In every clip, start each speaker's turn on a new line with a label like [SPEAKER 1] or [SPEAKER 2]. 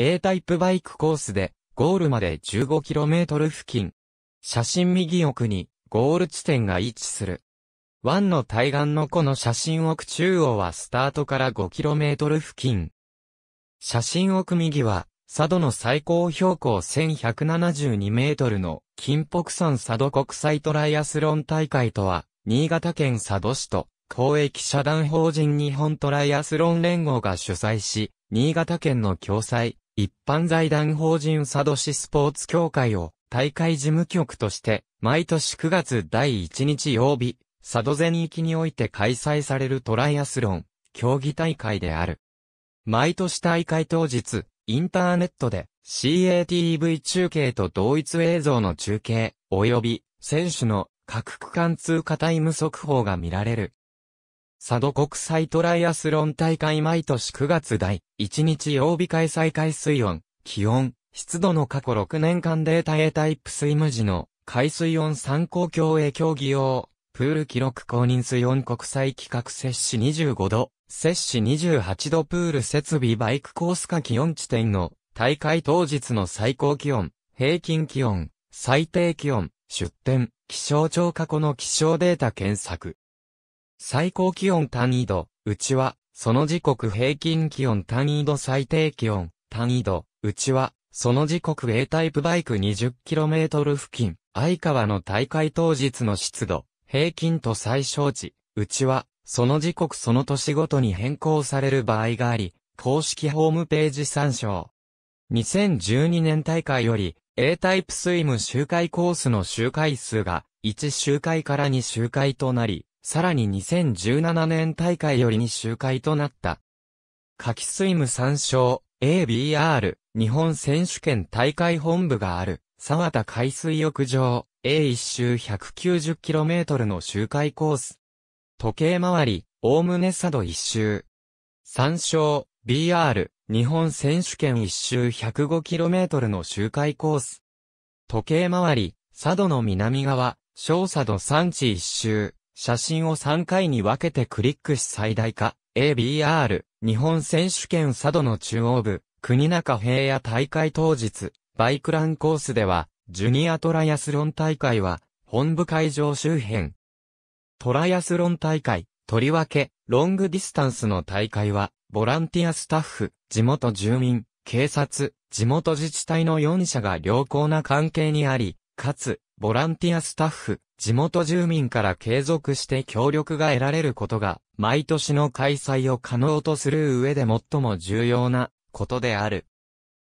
[SPEAKER 1] A タイプバイクコースで、ゴールまで 15km 付近。写真右奥に、ゴール地点が位置する。湾の対岸の湖の写真奥中央はスタートから 5km 付近。写真奥右は、佐渡の最高標高1172メートルの金北山佐渡国際トライアスロン大会とは、新潟県佐渡市と公益社団法人日本トライアスロン連合が主催し、新潟県の共催、一般財団法人佐渡市スポーツ協会を大会事務局として、毎年9月第1日曜日、佐渡全域において開催されるトライアスロン、競技大会である。毎年大会当日、インターネットで CATV 中継と同一映像の中継、及び選手の各区間通過タイム速報が見られる。佐渡国際トライアスロン大会毎年9月第1日曜日開催海水温、気温、湿度の過去6年間データ A タイプスイム時の海水温参考競泳競技用、プール記録公認水温国際規格摂氏25度、摂氏28度プール設備バイクコース下気温地点の大会当日の最高気温、平均気温、最低気温、出店、気象庁過去の気象データ検索。最高気温単位度、うちは、その時刻平均気温単位度最低気温、単位度、うちは、その時刻 A タイプバイク 20km 付近、相川の大会当日の湿度、平均と最小値、うちは、その時刻その年ごとに変更される場合があり、公式ホームページ参照。2012年大会より、A タイプスイム周回コースの周回数が、1周回から2周回となり、さらに2017年大会よりに周回となった。夏季スイム参照 ABR 日本選手権大会本部がある沢田海水浴場 A1 周 190km の周回コース。時計回り、おおむね佐渡1周。参照 BR 日本選手権1周 105km の周回コース。時計回り、佐渡の南側、小佐渡山地1周。写真を3回に分けてクリックし最大化、ABR、日本選手権佐渡の中央部、国中平野大会当日、バイクランコースでは、ジュニアトライアスロン大会は、本部会場周辺。トライアスロン大会、とりわけ、ロングディスタンスの大会は、ボランティアスタッフ、地元住民、警察、地元自治体の4社が良好な関係にあり、かつ、ボランティアスタッフ、地元住民から継続して協力が得られることが、毎年の開催を可能とする上で最も重要なことである。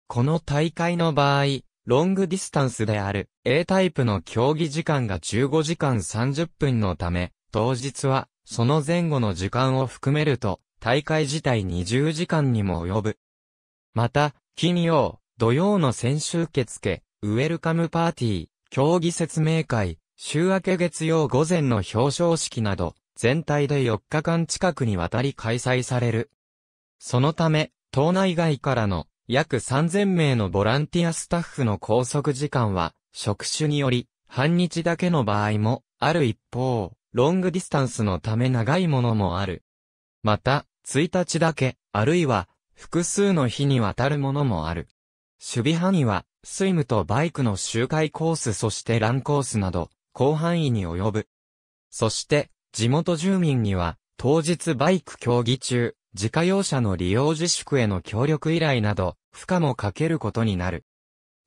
[SPEAKER 1] この大会の場合、ロングディスタンスである A タイプの競技時間が15時間30分のため、当日はその前後の時間を含めると大会自体20時間にも及ぶ。また、金曜、土曜の先週受付、ウェルカムパーティー、競技説明会、週明け月曜午前の表彰式など、全体で4日間近くにわたり開催される。そのため、島内外からの約3000名のボランティアスタッフの拘束時間は、職種により、半日だけの場合も、ある一方、ロングディスタンスのため長いものもある。また、1日だけ、あるいは、複数の日にわたるものもある。守備範囲は、スイムとバイクの周回コースそしてランコースなど、広範囲に及ぶ。そして、地元住民には、当日バイク競技中、自家用車の利用自粛への協力依頼など、負荷もかけることになる。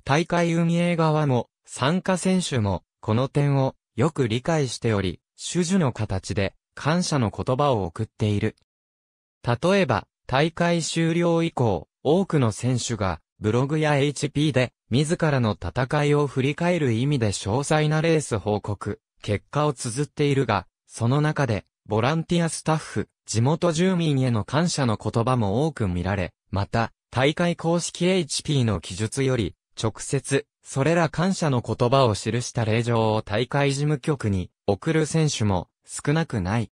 [SPEAKER 1] 大会運営側も、参加選手も、この点を、よく理解しており、主々の形で、感謝の言葉を送っている。例えば、大会終了以降、多くの選手が、ブログや HP で、自らの戦いを振り返る意味で詳細なレース報告、結果を綴っているが、その中で、ボランティアスタッフ、地元住民への感謝の言葉も多く見られ、また、大会公式 HP の記述より、直接、それら感謝の言葉を記した令状を大会事務局に送る選手も少なくない。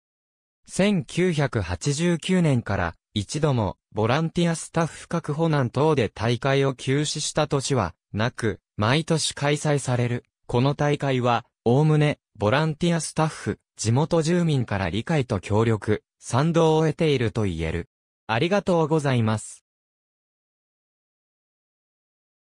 [SPEAKER 1] 1989年から一度もボランティアスタッフ確保難等で大会を休止した年は、なく、毎年開催される。この大会は、おおむね、ボランティアスタッフ、地元住民から理解と協力、賛同を得ていると言える。ありがとうございます。